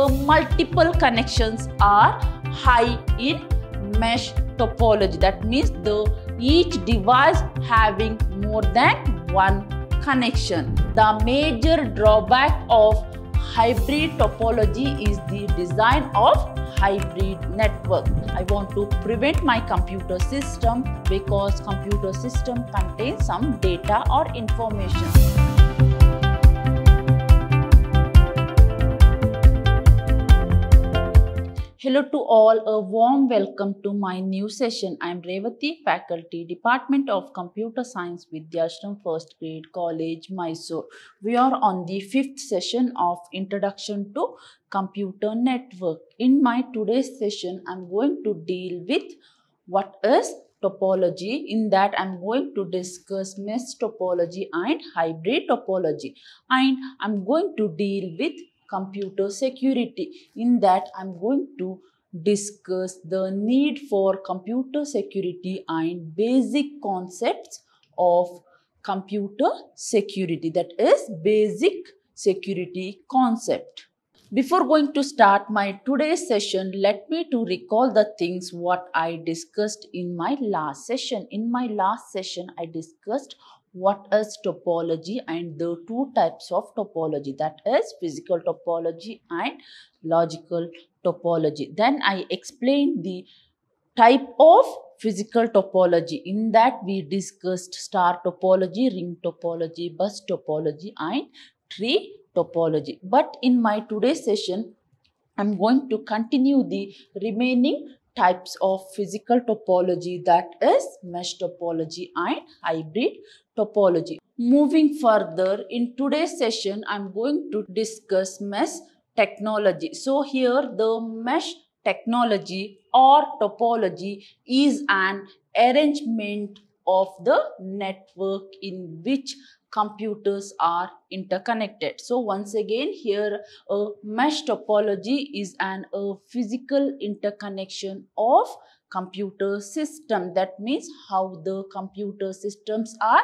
Uh, multiple connections are high in mesh topology. That means the each device having more than one connection. The major drawback of hybrid topology is the design of hybrid network. I want to prevent my computer system because computer system contains some data or information. Hello to all, a warm welcome to my new session. I am Revati, faculty, Department of Computer Science, Vidyashram First Grade College, Mysore. We are on the fifth session of Introduction to Computer Network. In my today's session, I am going to deal with what is topology. In that, I'm going to discuss mesh topology and hybrid topology. And I'm going to deal with computer security. In that, I'm going to discuss the need for computer security and basic concepts of computer security. That is basic security concept. Before going to start my today's session, let me to recall the things what I discussed in my last session. In my last session, I discussed what is topology and the two types of topology that is physical topology and logical topology. Then I explained the type of physical topology. In that we discussed star topology, ring topology, bus topology and tree topology. But in my today's session, I'm going to continue the remaining types of physical topology that is mesh topology and hybrid topology. Moving further, in today's session, I'm going to discuss mesh technology. So here the mesh technology or topology is an arrangement of the network in which computers are interconnected. So once again here a mesh topology is an a physical interconnection of computer system. That means how the computer systems are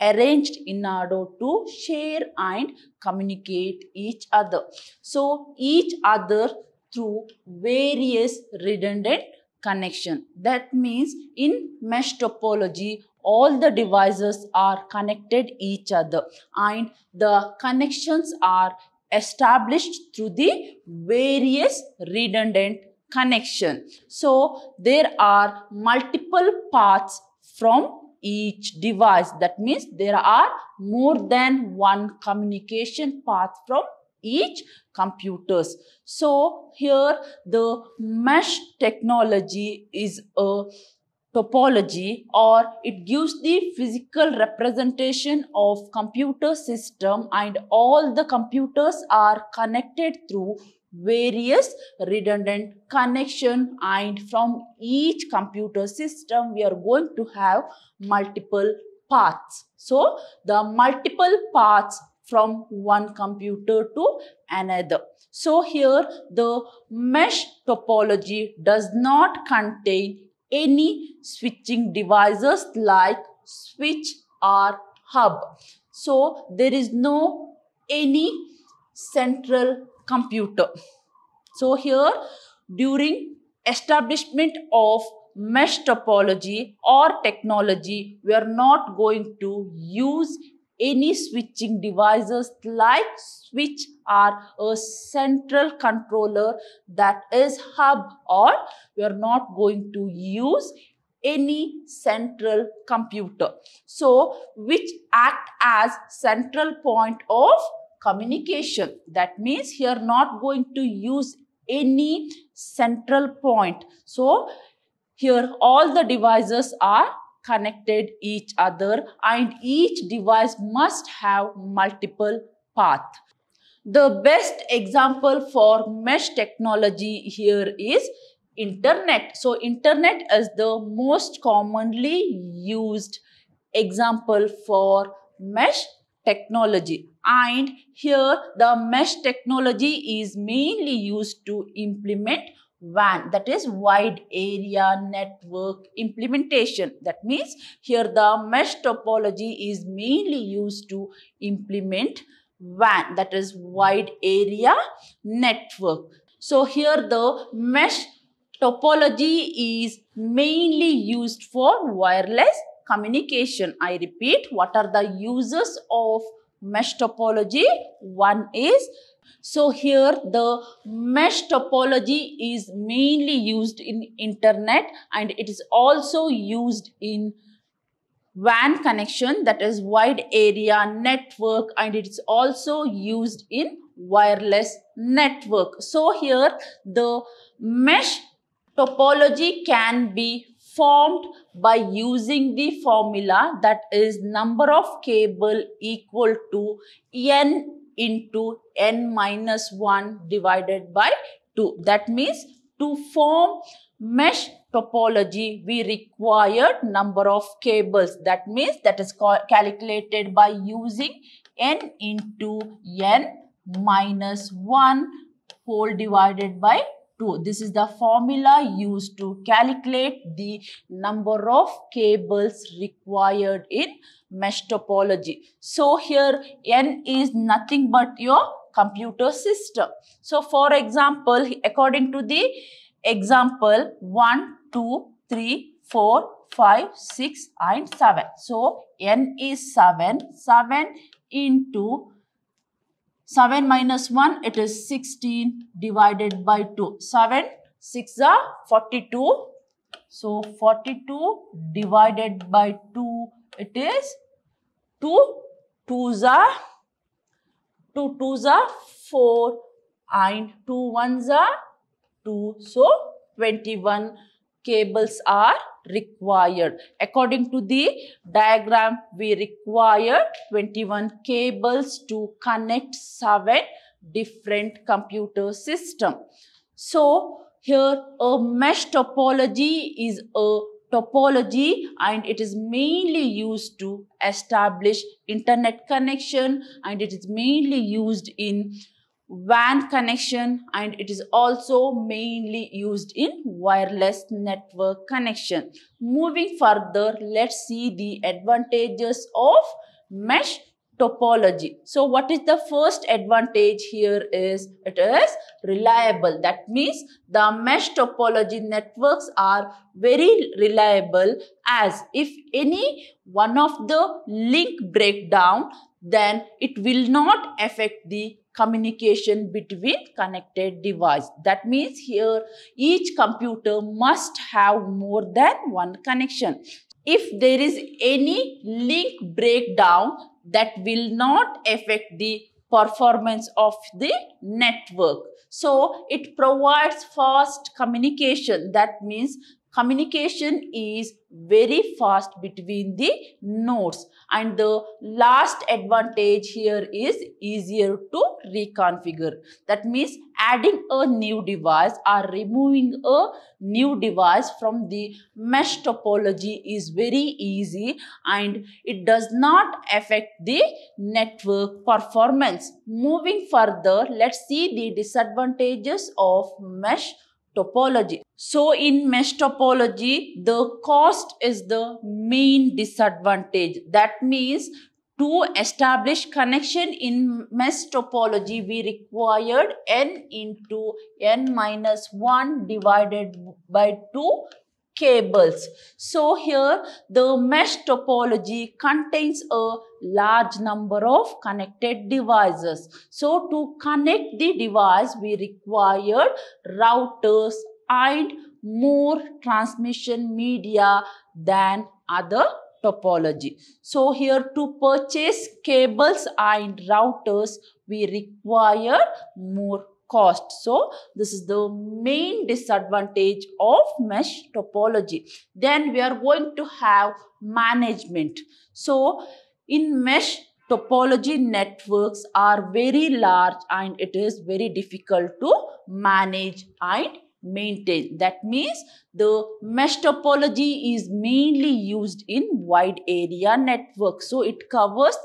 arranged in order to share and communicate each other. So each other through various redundant connection. That means in mesh topology, all the devices are connected each other and the connections are established through the various redundant connection. So there are multiple paths from each device. That means there are more than one communication path from each computers. So here the mesh technology is a topology or it gives the physical representation of computer system and all the computers are connected through various redundant connection and from each computer system we are going to have multiple paths. So the multiple paths from one computer to another. So here the mesh topology does not contain any switching devices like switch or hub. So there is no any central computer. So here during establishment of mesh topology or technology, we are not going to use any switching devices like switch or a central controller that is hub or we are not going to use any central computer. So, which act as central point of communication. That means you are not going to use any central point. So here all the devices are connected each other and each device must have multiple path. The best example for mesh technology here is internet. So internet is the most commonly used example for mesh technology and here the mesh technology is mainly used to implement WAN that is wide area network implementation. That means here the mesh topology is mainly used to implement WAN that is wide area network. So here the mesh topology is mainly used for wireless communication. I repeat, what are the uses of mesh topology? One is, so here the mesh topology is mainly used in internet and it is also used in WAN connection that is wide area network and it's also used in wireless network. So here the mesh topology can be formed by using the formula that is number of cable equal to n into n minus 1 divided by 2. That means to form mesh topology, we required number of cables. That means that is calculated by using n into n minus 1 whole divided by this is the formula used to calculate the number of cables required in mesh topology. So here n is nothing but your computer system. So for example, according to the example 1, 2, 3, 4, 5, 6 and 7. So n is 7. 7 into 7 minus 1, it is 16 divided by 2. 7, 6 are 42. So 42 divided by 2, it is 2 2 are 2 2 are 4 and 2 1s are 2. So 21 cables are required. According to the diagram, we require 21 cables to connect 7 different computer system. So, here a mesh topology is a topology and it is mainly used to establish internet connection and it is mainly used in WAN connection and it is also mainly used in wireless network connection. Moving further, let's see the advantages of mesh topology. So what is the first advantage here is it is reliable. That means the mesh topology networks are very reliable as if any one of the link breakdown then it will not affect the communication between connected device. That means here each computer must have more than one connection. If there is any link breakdown that will not affect the performance of the network. So it provides fast communication. That means communication is very fast between the nodes and the last advantage here is easier to reconfigure that means adding a new device or removing a new device from the mesh topology is very easy and it does not affect the network performance moving further let's see the disadvantages of mesh topology. So in mesh topology, the cost is the main disadvantage. That means to establish connection in mesh topology, we required n into n minus 1 divided by 2 cables. So here the mesh topology contains a large number of connected devices. So to connect the device we require routers and more transmission media than other topology. So here to purchase cables and routers we require more cost. So this is the main disadvantage of mesh topology. Then we are going to have management. So in mesh topology networks are very large and it is very difficult to manage and maintain. That means the mesh topology is mainly used in wide area network. So it covers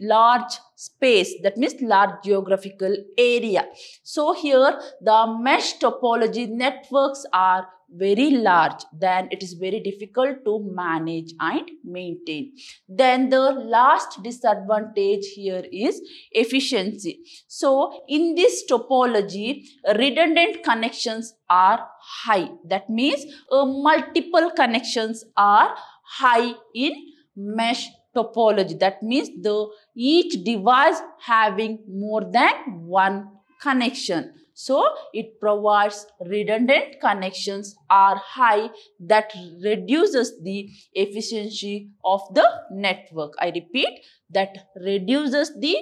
large space that means large geographical area so here the mesh topology networks are very large then it is very difficult to manage and maintain then the last disadvantage here is efficiency so in this topology redundant connections are high that means uh, multiple connections are high in mesh topology. That means the each device having more than one connection. So it provides redundant connections are high that reduces the efficiency of the network. I repeat that reduces the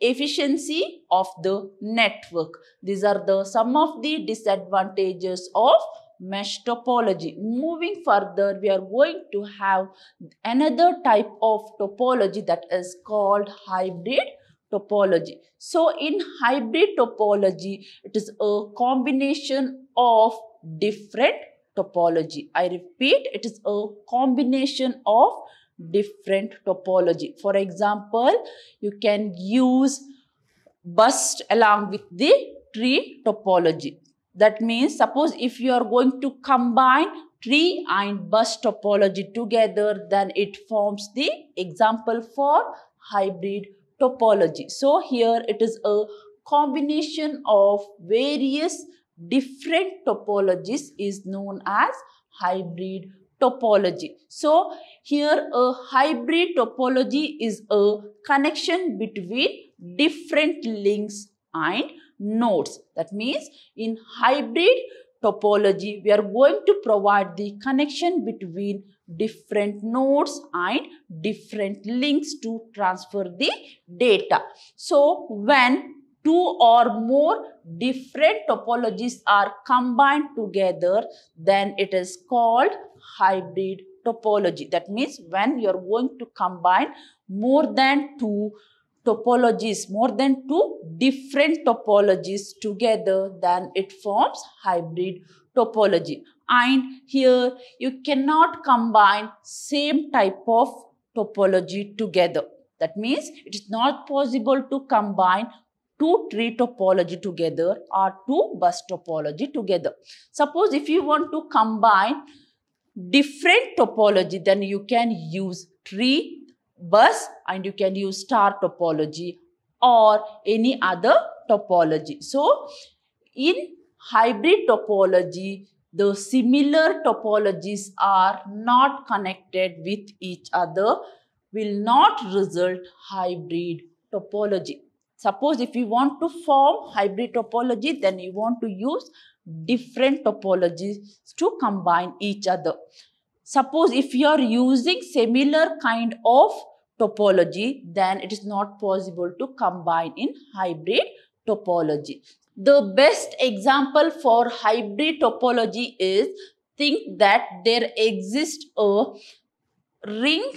efficiency of the network. These are the some of the disadvantages of mesh topology. Moving further, we are going to have another type of topology that is called hybrid topology. So in hybrid topology, it is a combination of different topology. I repeat, it is a combination of different topology. For example, you can use bust along with the tree topology. That means suppose if you are going to combine tree and bus topology together, then it forms the example for hybrid topology. So here it is a combination of various different topologies is known as hybrid topology. So here a hybrid topology is a connection between different links and nodes. That means in hybrid topology, we are going to provide the connection between different nodes and different links to transfer the data. So when two or more different topologies are combined together, then it is called hybrid topology. That means when you are going to combine more than two topologies, more than two different topologies together, then it forms hybrid topology. And here you cannot combine same type of topology together. That means it is not possible to combine two tree topology together or two bus topology together. Suppose if you want to combine different topology, then you can use tree bus and you can use star topology or any other topology. So, in hybrid topology, the similar topologies are not connected with each other will not result hybrid topology. Suppose if you want to form hybrid topology, then you want to use different topologies to combine each other. Suppose if you are using similar kind of topology, then it is not possible to combine in hybrid topology. The best example for hybrid topology is think that there exists a ring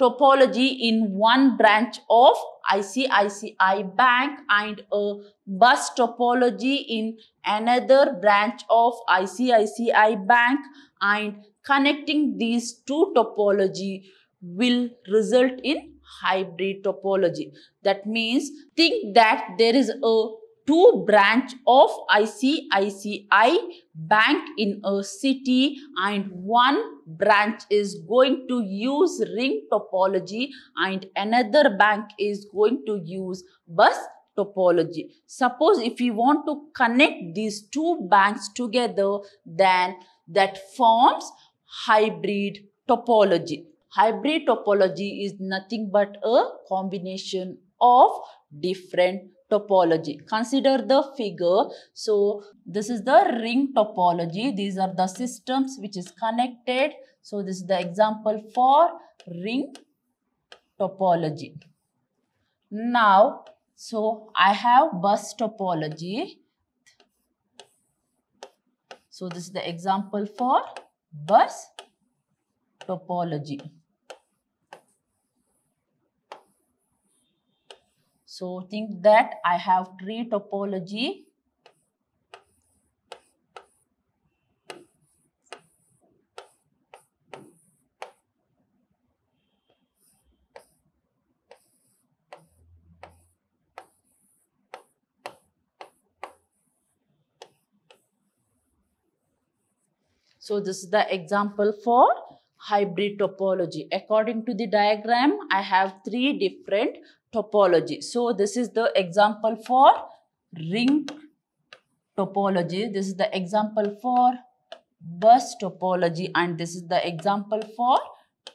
topology in one branch of ICICI bank and a bus topology in another branch of ICICI bank and connecting these two topology will result in hybrid topology. That means think that there is a two branch of ICICI bank in a city and one branch is going to use ring topology and another bank is going to use bus topology. Suppose if we want to connect these two banks together then that forms hybrid topology. Hybrid topology is nothing but a combination of different topology. Consider the figure. So this is the ring topology. These are the systems which is connected. So this is the example for ring topology. Now, so I have bus topology. So this is the example for bus topology. So think that I have tree topology. So this is the example for hybrid topology. According to the diagram, I have three different topology. So this is the example for ring topology. This is the example for bus topology and this is the example for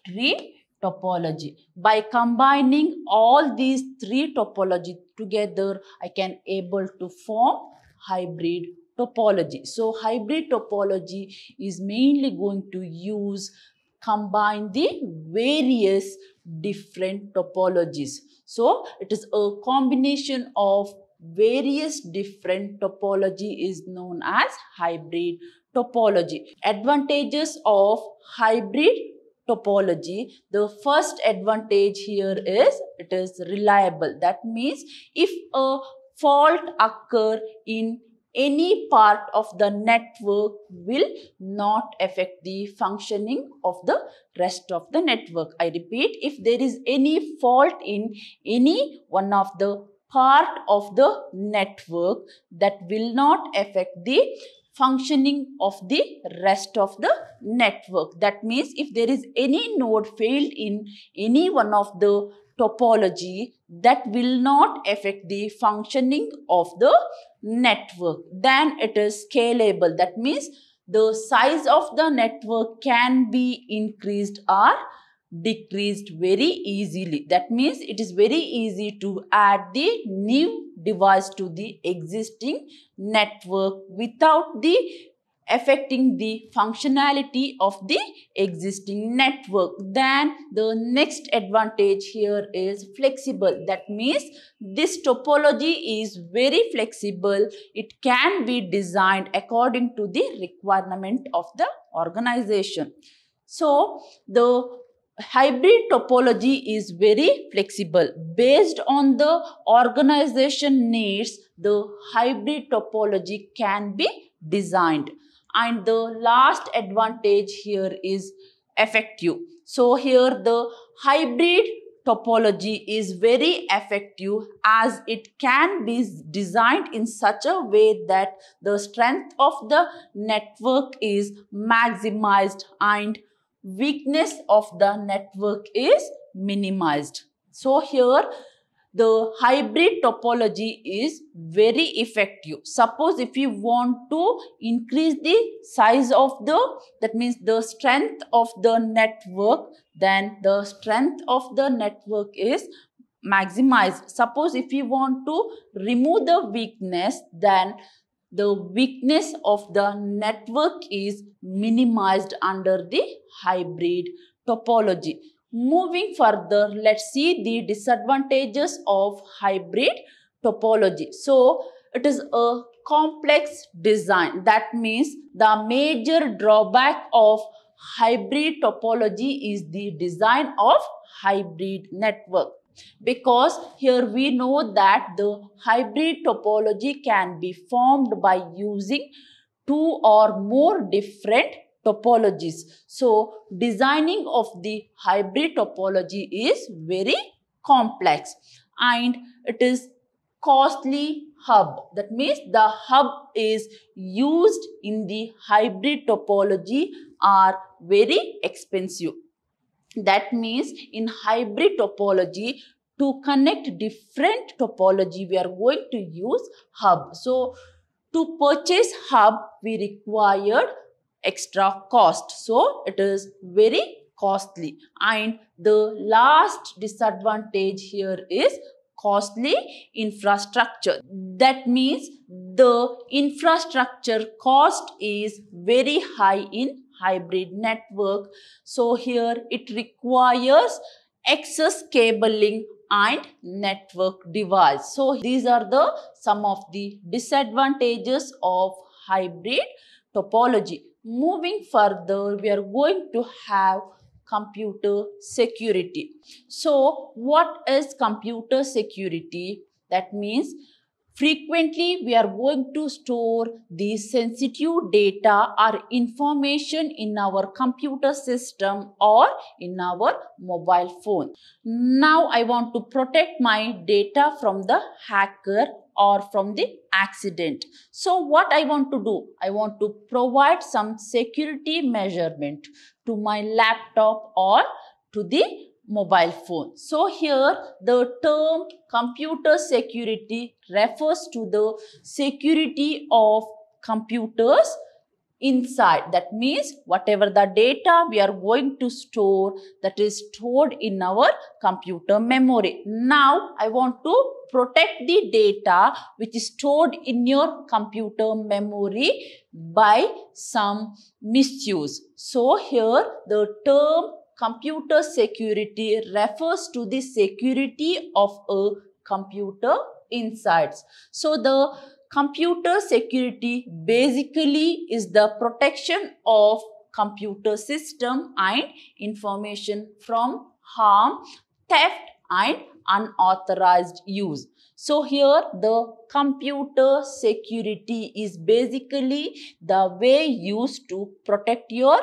tree topology. By combining all these three topology together, I can able to form hybrid topology. So hybrid topology is mainly going to use combine the various different topologies. So it is a combination of various different topology is known as hybrid topology. Advantages of hybrid topology. The first advantage here is it is reliable. That means if a fault occur in any part of the network will not affect the functioning of the rest of the network. I repeat, if there is any fault in any one of the part of the network that will not affect the functioning of the rest of the network. That means if there is any node failed in any one of the topology, that will not affect the functioning of the network. Then it is scalable. That means the size of the network can be increased or decreased very easily. That means it is very easy to add the new device to the existing network without the affecting the functionality of the existing network. Then the next advantage here is flexible. That means this topology is very flexible. It can be designed according to the requirement of the organization. So the hybrid topology is very flexible. Based on the organization needs, the hybrid topology can be designed. And the last advantage here is effective. So here the hybrid topology is very effective as it can be designed in such a way that the strength of the network is maximized and weakness of the network is minimized. So here the hybrid topology is very effective. Suppose if you want to increase the size of the, that means the strength of the network, then the strength of the network is maximized. Suppose if you want to remove the weakness, then the weakness of the network is minimized under the hybrid topology. Moving further, let's see the disadvantages of hybrid topology. So, it is a complex design. That means the major drawback of hybrid topology is the design of hybrid network. Because here we know that the hybrid topology can be formed by using two or more different topologies. So designing of the hybrid topology is very complex and it is costly hub. That means the hub is used in the hybrid topology are very expensive. That means in hybrid topology, to connect different topology, we are going to use hub. So to purchase hub, we required extra cost. So it is very costly. And the last disadvantage here is costly infrastructure. That means the infrastructure cost is very high in hybrid network. So here it requires excess cabling and network device. So these are the some of the disadvantages of hybrid topology moving further, we are going to have computer security. So what is computer security? That means frequently we are going to store the sensitive data or information in our computer system or in our mobile phone. Now I want to protect my data from the hacker or from the accident. So what I want to do? I want to provide some security measurement to my laptop or to the mobile phone. So here the term computer security refers to the security of computers inside. That means whatever the data we are going to store that is stored in our computer memory. Now I want to protect the data which is stored in your computer memory by some misuse. So here the term computer security refers to the security of a computer insights. So the computer security basically is the protection of computer system and information from harm, theft and unauthorized use. So here the computer security is basically the way used to protect your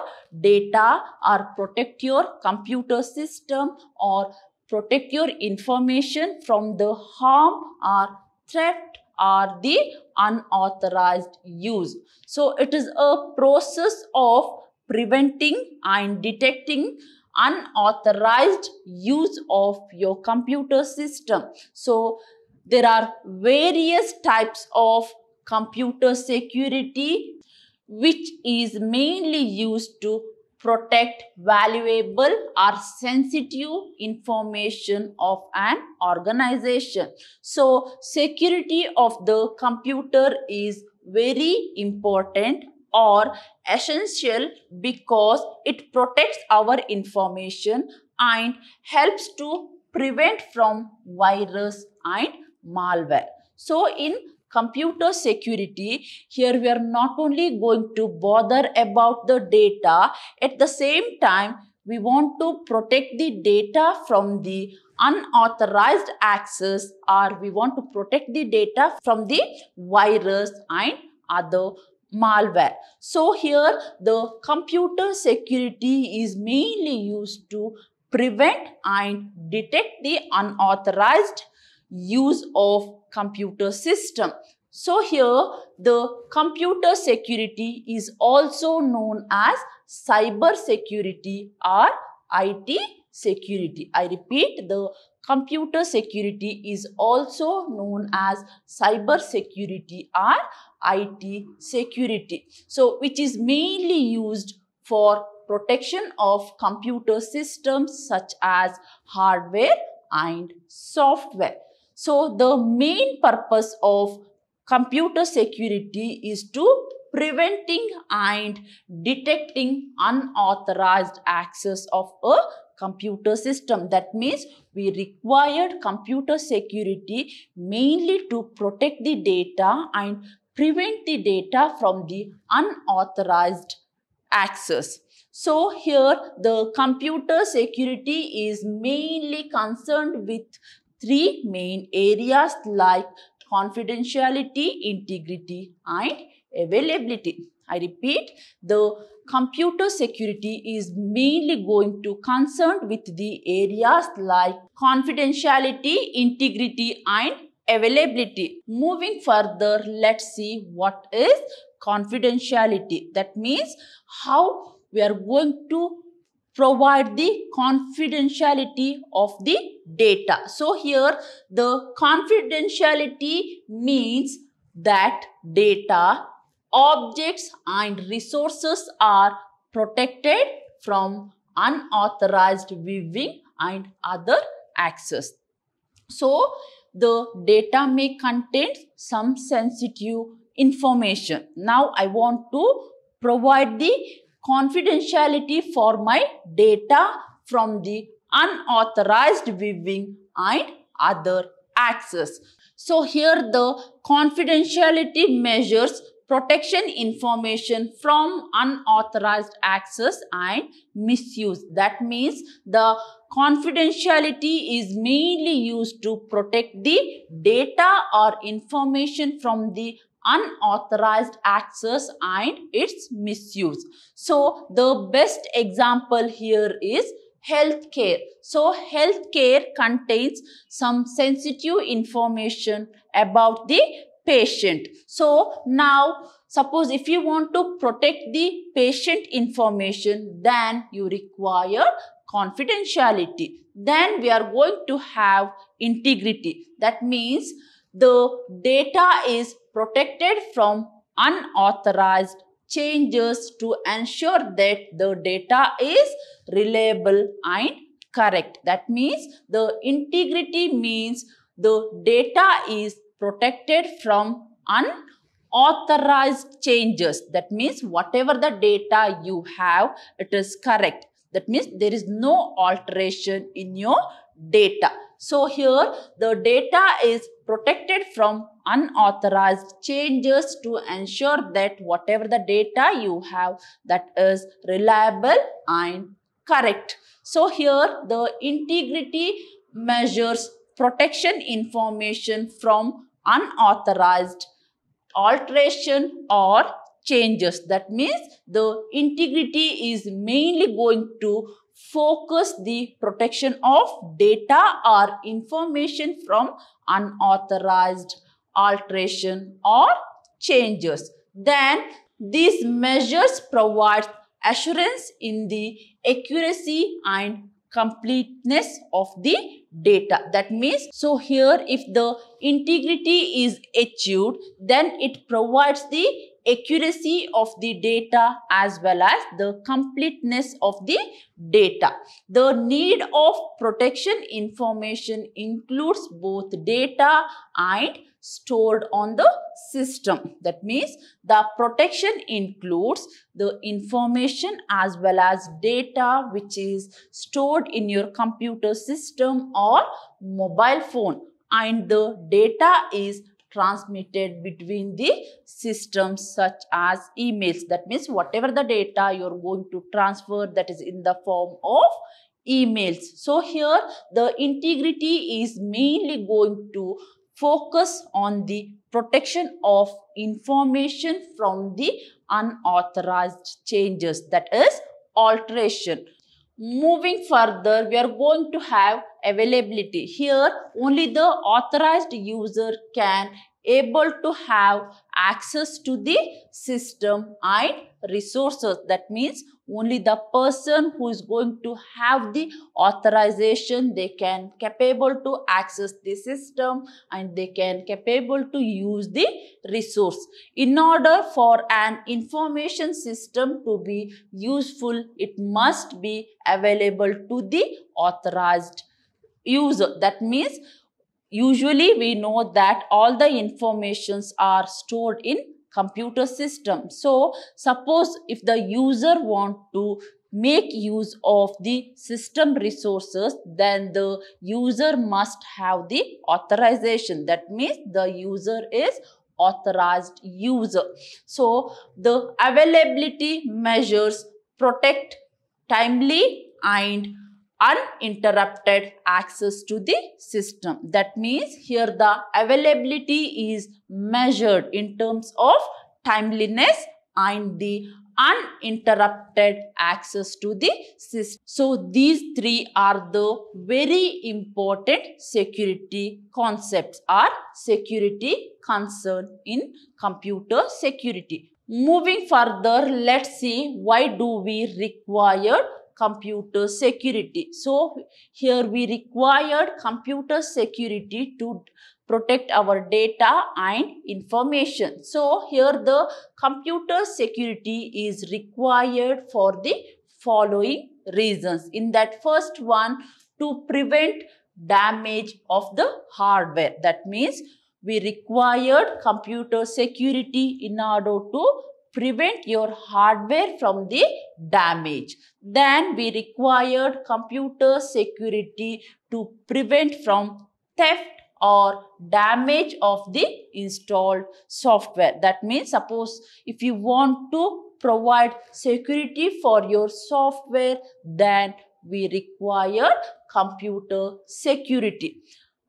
data or protect your computer system or protect your information from the harm or threat are the unauthorized use. So it is a process of preventing and detecting unauthorized use of your computer system. So there are various types of computer security which is mainly used to protect valuable or sensitive information of an organization. So, security of the computer is very important or essential because it protects our information and helps to prevent from virus and malware. So, in computer security, here we are not only going to bother about the data, at the same time, we want to protect the data from the unauthorized access or we want to protect the data from the virus and other malware. So here the computer security is mainly used to prevent and detect the unauthorized use of computer system. So here the computer security is also known as cyber security or IT security. I repeat the computer security is also known as cyber security or IT security. So which is mainly used for protection of computer systems such as hardware and software. So the main purpose of computer security is to preventing and detecting unauthorized access of a computer system. That means we required computer security mainly to protect the data and prevent the data from the unauthorized access. So here the computer security is mainly concerned with three main areas like confidentiality, integrity and availability. I repeat, the computer security is mainly going to concern with the areas like confidentiality, integrity and availability. Moving further, let's see what is confidentiality. That means how we are going to provide the confidentiality of the data. So here the confidentiality means that data, objects and resources are protected from unauthorized viewing and other access. So the data may contain some sensitive information. Now I want to provide the confidentiality for my data from the unauthorized viewing and other access. So here the confidentiality measures protection information from unauthorized access and misuse. That means the confidentiality is mainly used to protect the data or information from the unauthorized access and its misuse. So the best example here is healthcare. So healthcare contains some sensitive information about the patient. So now suppose if you want to protect the patient information then you require confidentiality. Then we are going to have integrity. That means the data is protected from unauthorized changes to ensure that the data is reliable and correct. That means the integrity means the data is protected from unauthorized changes. That means whatever the data you have, it is correct. That means there is no alteration in your data. So here the data is protected from unauthorized changes to ensure that whatever the data you have that is reliable and correct. So here the integrity measures protection information from unauthorized alteration or changes. That means the integrity is mainly going to focus the protection of data or information from unauthorized alteration or changes. Then these measures provide assurance in the accuracy and completeness of the data. That means, so here if the integrity is achieved, then it provides the accuracy of the data as well as the completeness of the data. The need of protection information includes both data and stored on the system. That means the protection includes the information as well as data which is stored in your computer system or mobile phone and the data is transmitted between the systems such as emails. That means whatever the data you're going to transfer that is in the form of emails. So here the integrity is mainly going to focus on the protection of information from the unauthorized changes, that is alteration. Moving further, we are going to have availability. Here, only the authorized user can able to have access to the system and resources. That means only the person who is going to have the authorization, they can capable to access the system and they can capable to use the resource. In order for an information system to be useful, it must be available to the authorized user. That means usually we know that all the informations are stored in computer system. So suppose if the user want to make use of the system resources, then the user must have the authorization. That means the user is authorized user. So the availability measures protect timely and uninterrupted access to the system. That means here the availability is measured in terms of timeliness and the uninterrupted access to the system. So these three are the very important security concepts or security concern in computer security. Moving further, let's see why do we require computer security. So here we required computer security to protect our data and information. So here the computer security is required for the following reasons. In that first one, to prevent damage of the hardware. That means we required computer security in order to prevent your hardware from the damage. Then we required computer security to prevent from theft or damage of the installed software. That means suppose if you want to provide security for your software, then we require computer security.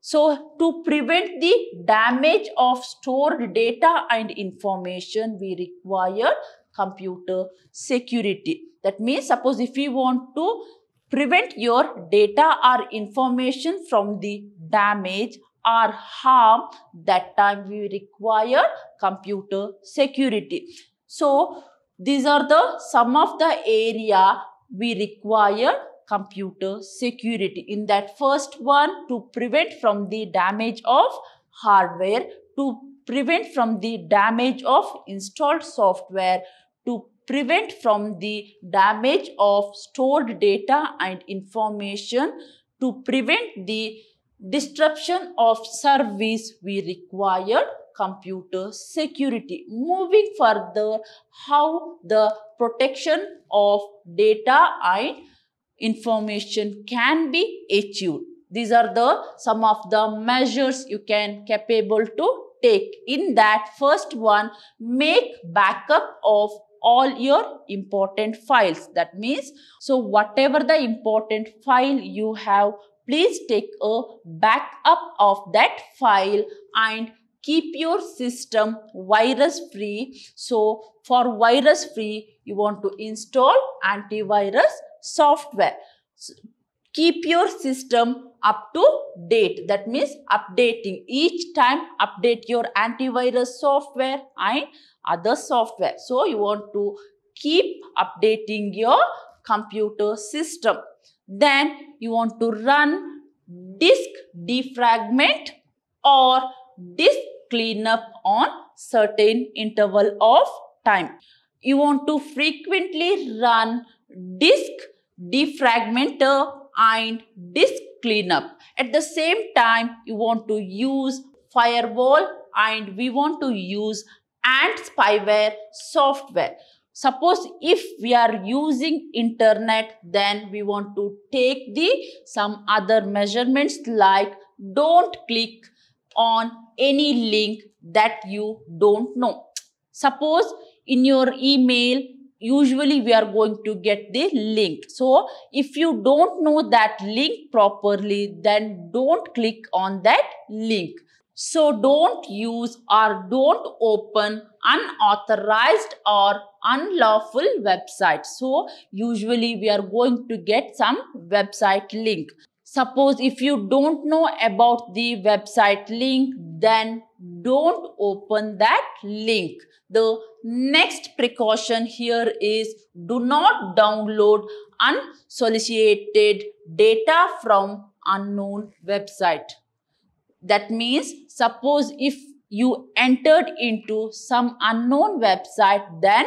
So to prevent the damage of stored data and information, we require computer security. That means suppose if we want to prevent your data or information from the damage or harm, that time we require computer security. So these are the some of the area we require computer security. In that first one, to prevent from the damage of hardware, to prevent from the damage of installed software, to prevent from the damage of stored data and information, to prevent the disruption of service, we required computer security. Moving further, how the protection of data and information can be achieved. These are the some of the measures you can capable to take. In that first one, make backup of all your important files. That means, so whatever the important file you have, please take a backup of that file and keep your system virus free. So for virus free, you want to install antivirus software. So keep your system up to date. That means updating. Each time update your antivirus software and other software. So you want to keep updating your computer system. Then you want to run disk defragment or disk cleanup on certain interval of time. You want to frequently run disk defragmenter and disk cleanup. At the same time, you want to use firewall and we want to use ant spyware software. Suppose if we are using internet, then we want to take the some other measurements like don't click on any link that you don't know. Suppose in your email, usually we are going to get the link. So if you don't know that link properly, then don't click on that link. So don't use or don't open unauthorized or unlawful website. So usually we are going to get some website link. Suppose if you don't know about the website link, then don't open that link. The next precaution here is do not download unsolicited data from unknown website. That means suppose if you entered into some unknown website then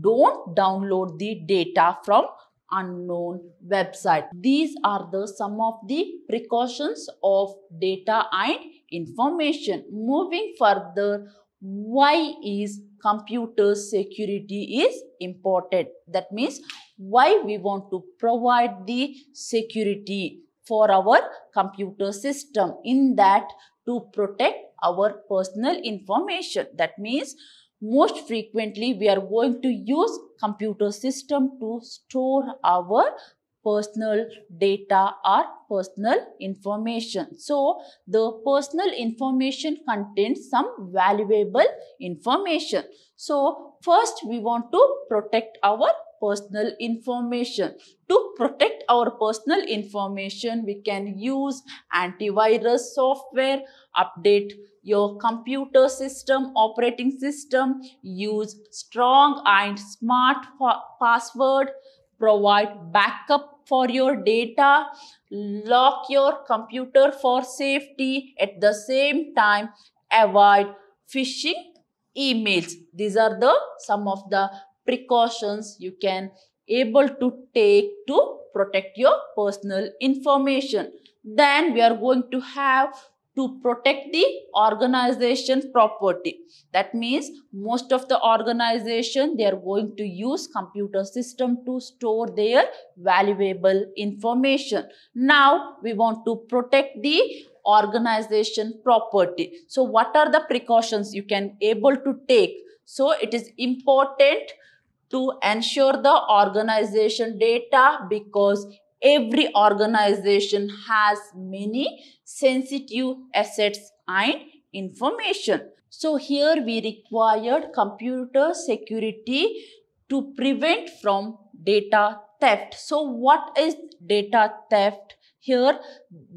don't download the data from unknown website. These are the some of the precautions of data and information. Moving further, why is computer security is important? That means why we want to provide the security for our computer system in that to protect our personal information. That means most frequently we are going to use computer system to store our personal data or personal information. So, the personal information contains some valuable information. So, first we want to protect our personal information. To protect our personal information, we can use antivirus software, update your computer system, operating system, use strong and smart password, provide backup for your data, lock your computer for safety. At the same time, avoid phishing emails. These are the some of the precautions you can able to take to protect your personal information. Then we are going to have to protect the organization's property. That means most of the organization, they are going to use computer system to store their valuable information. Now, we want to protect the organization property. So, what are the precautions you can able to take? So, it is important to ensure the organization data because every organization has many sensitive assets and information. So here we required computer security to prevent from data theft. So what is data theft? Here,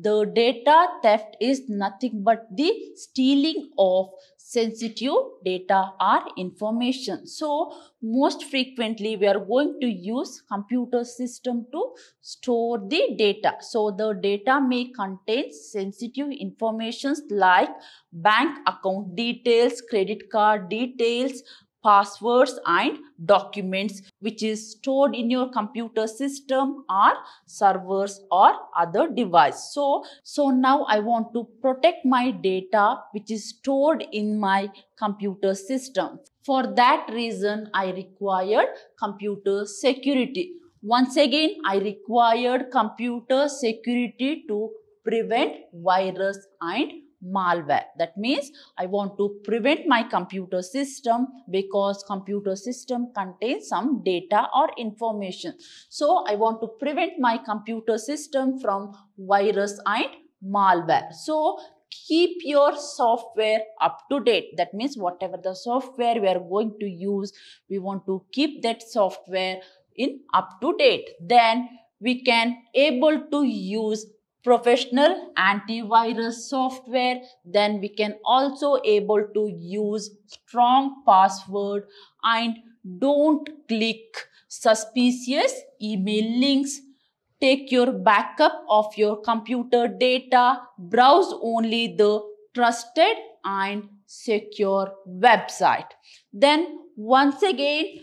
the data theft is nothing but the stealing of sensitive data or information. So, most frequently we are going to use computer system to store the data. So, the data may contain sensitive informations like bank account details, credit card details, passwords and documents which is stored in your computer system or servers or other device. So, so now I want to protect my data which is stored in my computer system. For that reason, I required computer security. Once again, I required computer security to prevent virus and malware. That means I want to prevent my computer system because computer system contains some data or information. So I want to prevent my computer system from virus and malware. So keep your software up to date. That means whatever the software we are going to use, we want to keep that software in up to date. Then we can able to use professional antivirus software then we can also able to use strong password and don't click suspicious email links take your backup of your computer data browse only the trusted and secure website then once again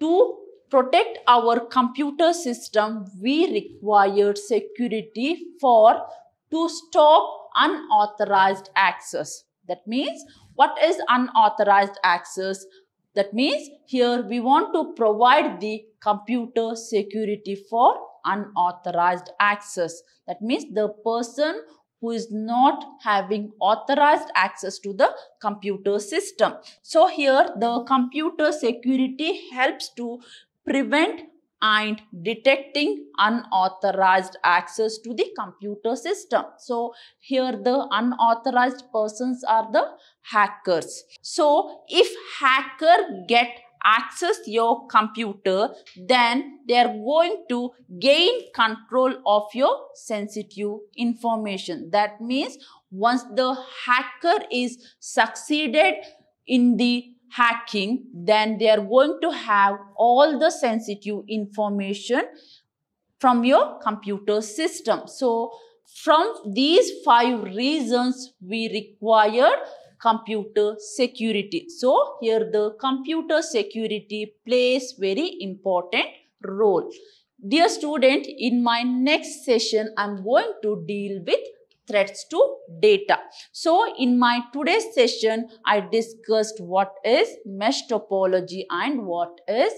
to protect our computer system, we require security for to stop unauthorized access. That means, what is unauthorized access? That means, here we want to provide the computer security for unauthorized access. That means, the person who is not having authorized access to the computer system. So here the computer security helps to prevent and detecting unauthorized access to the computer system. So here the unauthorized persons are the hackers. So if hacker get access your computer, then they are going to gain control of your sensitive information. That means once the hacker is succeeded in the hacking, then they are going to have all the sensitive information from your computer system. So, from these five reasons, we require computer security. So, here the computer security plays very important role. Dear student, in my next session, I'm going to deal with threats to data. So in my today's session, I discussed what is mesh topology and what is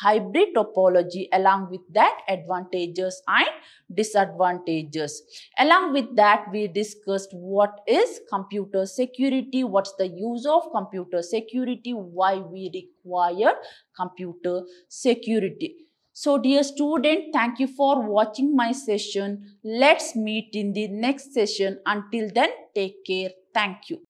hybrid topology along with that advantages and disadvantages. Along with that, we discussed what is computer security, what's the use of computer security, why we require computer security. So dear student, thank you for watching my session. Let's meet in the next session. Until then, take care. Thank you.